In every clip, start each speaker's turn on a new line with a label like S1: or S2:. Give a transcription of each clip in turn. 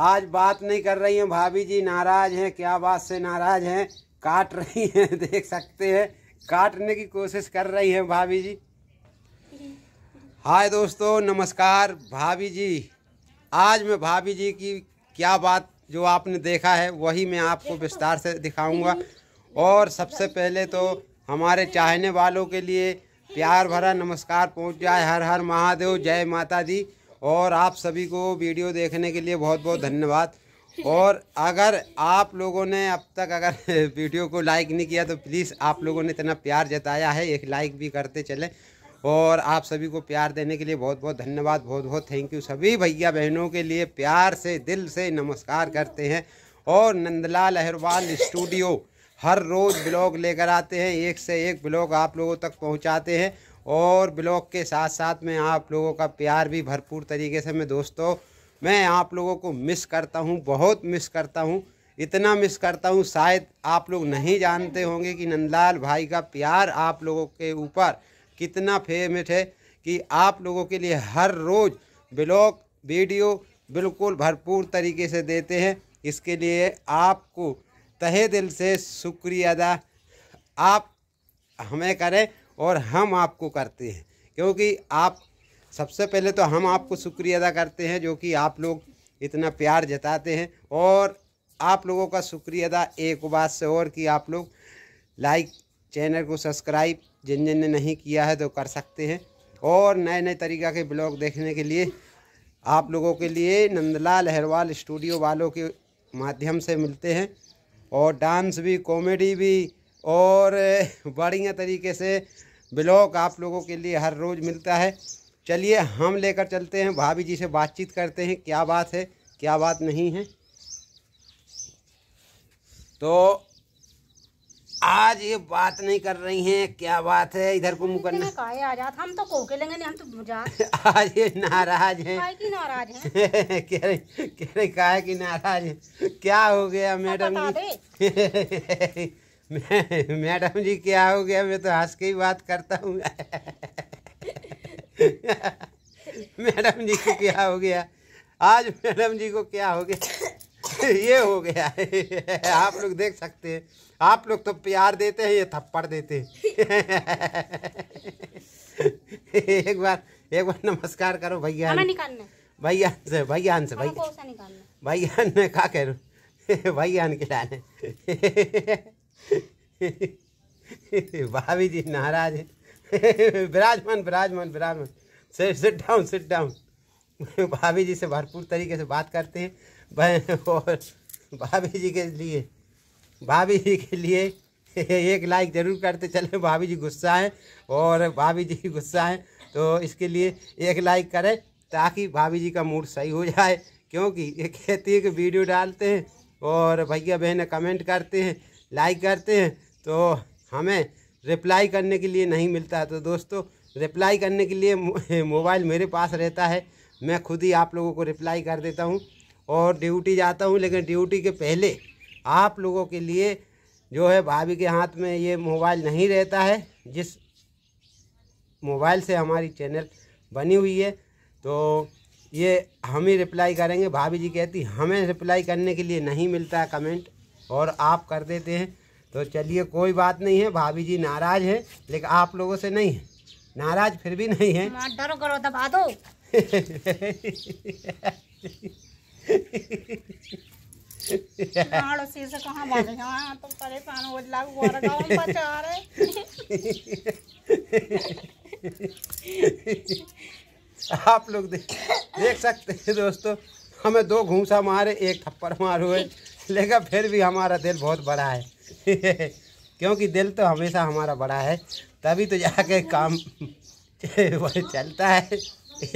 S1: आज बात नहीं कर रही हैं भाभी जी नाराज हैं क्या बात से नाराज हैं काट रही हैं देख सकते हैं काटने की कोशिश कर रही हैं भाभी जी हाय दोस्तों नमस्कार भाभी जी आज मैं भाभी जी की क्या बात जो आपने देखा है वही मैं आपको विस्तार से दिखाऊंगा और सबसे पहले तो हमारे चाहने वालों के लिए प्यार भरा नमस्कार पहुंच जाए हर हर महादेव जय माता दी और आप सभी को वीडियो देखने के लिए बहुत बहुत धन्यवाद और अगर आप लोगों ने अब तक अगर वीडियो को लाइक नहीं किया तो प्लीज़ आप लोगों ने इतना प्यार जताया है एक लाइक भी करते चले और आप सभी को प्यार देने के लिए बहुत बहुत धन्यवाद बहुत बहुत थैंक यू सभी भैया बहनों के लिए प्यार से दिल से नमस्कार करते हैं और नंदलाल अहरवाल स्टूडियो हर रोज़ ब्लॉग लेकर आते हैं एक से एक ब्लॉग आप लोगों तक पहुँचाते हैं और ब्लॉग के साथ साथ में आप लोगों का प्यार भी भरपूर तरीके से मैं दोस्तों मैं आप लोगों को मिस करता हूँ बहुत मिस करता हूँ इतना मिस करता हूँ शायद आप लोग नहीं जानते होंगे कि नंदलाल भाई का प्यार आप लोगों के ऊपर कितना फेमस है कि आप लोगों के लिए हर रोज़ ब्लॉग वीडियो बिल्कुल भरपूर तरीके से देते हैं इसके लिए आपको तहे दिल से शुक्रिया अदा आप हमें करें और हम आपको करते हैं क्योंकि आप सबसे पहले तो हम आपको शुक्रिया अदा करते हैं जो कि आप लोग इतना प्यार जताते हैं और आप लोगों का शुक्रिया अदा एक बात से और कि आप लोग लाइक चैनल को सब्सक्राइब जिन जिन ने नहीं किया है तो कर सकते हैं और नए नए तरीक़ा के ब्लॉग देखने के लिए आप लोगों के लिए नंदलाल अहरवाल स्टूडियो वालों के माध्यम से मिलते हैं और डांस भी कॉमेडी भी और बढ़िया तरीके से ब्लॉग आप लोगों के लिए हर रोज़ मिलता है चलिए हम लेकर चलते हैं भाभी जी से बातचीत करते हैं क्या बात है क्या बात नहीं है तो आज ये बात नहीं कर रही हैं क्या बात है इधर को मुँह करना आज हम तो कोके लेंगे नहीं हम तो आज ये नाराज हैं नाराज हैं कह रही कह रही का कि नाराज है क्या हो गया मैडम मैडम जी क्या हो गया मैं तो हंस के ही बात करता हूँ मैडम जी को क्या हो गया आज मैडम जी को क्या हो गया ये हो गया आप लोग देख सकते हैं आप लोग तो प्यार देते हैं ये थप्पड़ देते हैं एक बार एक बार नमस्कार करो भैया भैया से भैया से भैया भैया ने कहा कह रू भैया के लाने भाभी जी नाराज है विराजमान विराजमान विराजमान sit sit down sit down भाभी जी से भरपूर तरीके से बात करते हैं और भाभी जी के लिए भाभी जी के लिए एक लाइक ज़रूर करते चले भाभी जी गुस्सा है और भाभी जी गुस्सा है तो इसके लिए एक लाइक करें ताकि भाभी जी का मूड सही हो जाए क्योंकि ये कहती है कि वीडियो डालते हैं और भैया बहन कमेंट करते हैं लाइक करते हैं तो हमें रिप्लाई करने के लिए नहीं मिलता है तो दोस्तों रिप्लाई करने के लिए मोबाइल मेरे पास रहता है मैं खुद ही आप लोगों को रिप्लाई कर देता हूँ और ड्यूटी जाता हूँ लेकिन ड्यूटी के पहले आप लोगों के लिए जो है भाभी के हाथ में ये मोबाइल नहीं रहता है जिस मोबाइल से हमारी चैनल बनी हुई है तो ये हम ही रिप्लाई करेंगे भाभी जी कहती हमें रिप्लाई करने के लिए नहीं मिलता कमेंट और आप कर देते हैं तो चलिए कोई बात नहीं है भाभी जी नाराज है लेकिन आप लोगों से नहीं है नाराज फिर भी नहीं है डरो करो दबा दो हाँ, तो आप लोग देख, देख सकते हैं दोस्तों हमें दो घूसा मारे एक थप्पड़ मारो है लेकिन फिर भी हमारा दिल बहुत बड़ा है क्योंकि दिल तो हमेशा हमारा बड़ा है तभी तो जाके काम चलता है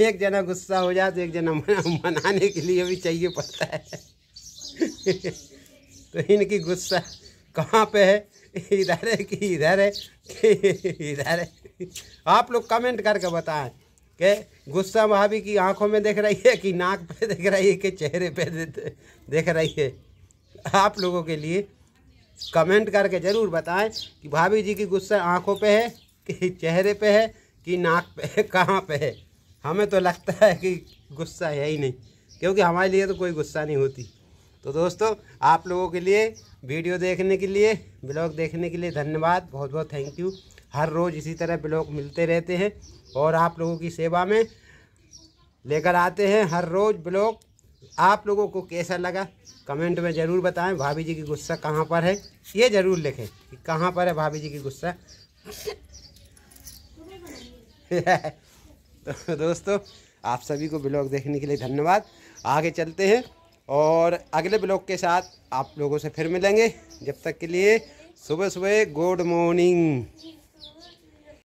S1: एक जना गुस्सा हो जाए तो एक जना मनाने के लिए भी चाहिए पड़ता है तो इनकी गुस्सा कहाँ पे है इधर है कि इधर है कि इधर है आप लोग कमेंट करके बताएं कि गुस्सा भाभी की आंखों में देख रही है कि नाक पे देख रही है कि चेहरे पे देख रही है आप लोगों के लिए कमेंट करके ज़रूर बताएं कि भाभी जी की गुस्सा आंखों पे है कि चेहरे पे है कि नाक पे है कहाँ पे है हमें तो लगता है कि गुस्सा है ही नहीं क्योंकि हमारे लिए तो कोई गुस्सा नहीं होती तो दोस्तों आप लोगों के लिए वीडियो देखने के लिए ब्लॉग देखने के लिए धन्यवाद बहुत बहुत थैंक यू हर रोज़ इसी तरह ब्लॉग मिलते रहते हैं और आप लोगों की सेवा में लेकर आते हैं हर रोज़ ब्लॉग आप लोगों को कैसा लगा कमेंट में ज़रूर बताएं भाभी जी की गुस्सा कहाँ पर है ये ज़रूर लिखें कि कहाँ पर है भाभी जी की गुस्सा तो दोस्तों आप सभी को ब्लॉग देखने के लिए धन्यवाद आगे चलते हैं और अगले ब्लॉग के साथ आप लोगों से फिर मिलेंगे जब तक के लिए सुबह सुबह गुड मॉर्निंग